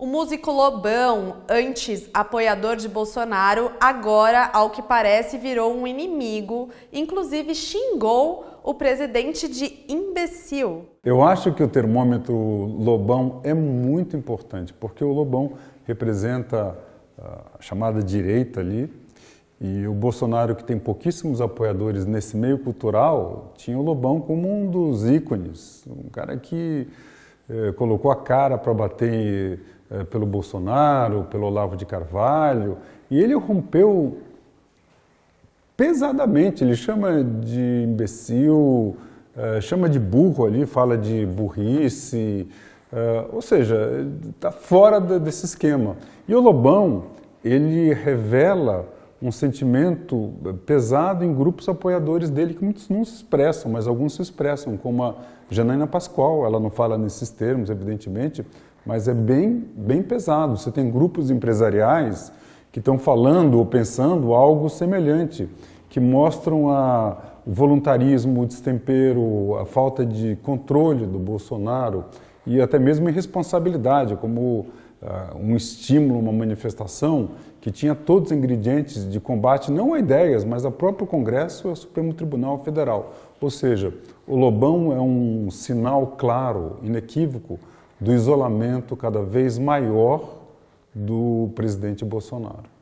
O músico Lobão, antes apoiador de Bolsonaro, agora, ao que parece, virou um inimigo, inclusive xingou o presidente de imbecil. Eu acho que o termômetro Lobão é muito importante, porque o Lobão representa ah, a chamada direita ali, e o Bolsonaro, que tem pouquíssimos apoiadores nesse meio cultural, tinha o Lobão como um dos ícones, um cara que eh, colocou a cara para bater eh, pelo Bolsonaro, pelo Olavo de Carvalho, e ele rompeu pesadamente. Ele chama de imbecil, eh, chama de burro ali, fala de burrice, eh, ou seja, está fora desse esquema. E o Lobão, ele revela um sentimento pesado em grupos apoiadores dele que muitos não se expressam, mas alguns se expressam, como a Janaina Pascoal, ela não fala nesses termos, evidentemente, mas é bem, bem pesado. Você tem grupos empresariais que estão falando ou pensando algo semelhante, que mostram a, o voluntarismo, o destempero, a falta de controle do Bolsonaro e até mesmo irresponsabilidade, como uh, um estímulo, uma manifestação que tinha todos os ingredientes de combate, não a ideias, mas ao próprio Congresso e ao Supremo Tribunal Federal. Ou seja, o Lobão é um sinal claro, inequívoco, do isolamento cada vez maior do presidente Bolsonaro.